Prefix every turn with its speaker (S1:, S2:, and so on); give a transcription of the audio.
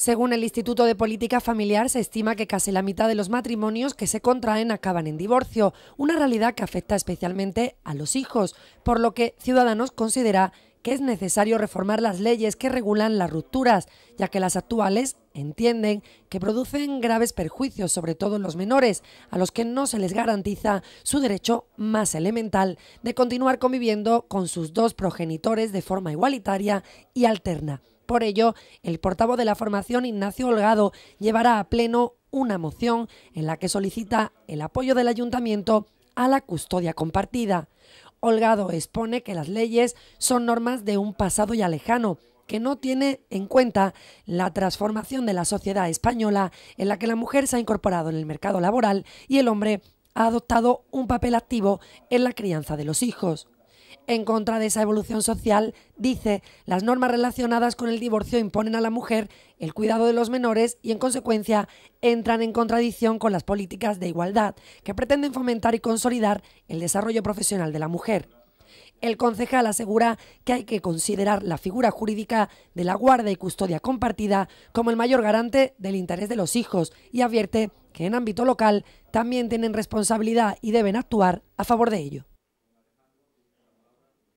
S1: Según el Instituto de Política Familiar, se estima que casi la mitad de los matrimonios que se contraen acaban en divorcio, una realidad que afecta especialmente a los hijos, por lo que Ciudadanos considera que es necesario reformar las leyes que regulan las rupturas, ya que las actuales entienden que producen graves perjuicios, sobre todo en los menores, a los que no se les garantiza su derecho más elemental de continuar conviviendo con sus dos progenitores de forma igualitaria y alterna. Por ello, el portavoz de la formación, Ignacio Holgado, llevará a pleno una moción en la que solicita el apoyo del ayuntamiento a la custodia compartida. Holgado expone que las leyes son normas de un pasado ya lejano, que no tiene en cuenta la transformación de la sociedad española en la que la mujer se ha incorporado en el mercado laboral y el hombre ha adoptado un papel activo en la crianza de los hijos en contra de esa evolución social, dice, las normas relacionadas con el divorcio imponen a la mujer el cuidado de los menores y en consecuencia entran en contradicción con las políticas de igualdad que pretenden fomentar y consolidar el desarrollo profesional de la mujer. El concejal asegura que hay que considerar la figura jurídica de la guarda y custodia compartida como el mayor garante del interés de los hijos y advierte que en ámbito local también tienen responsabilidad y deben actuar a favor de ello.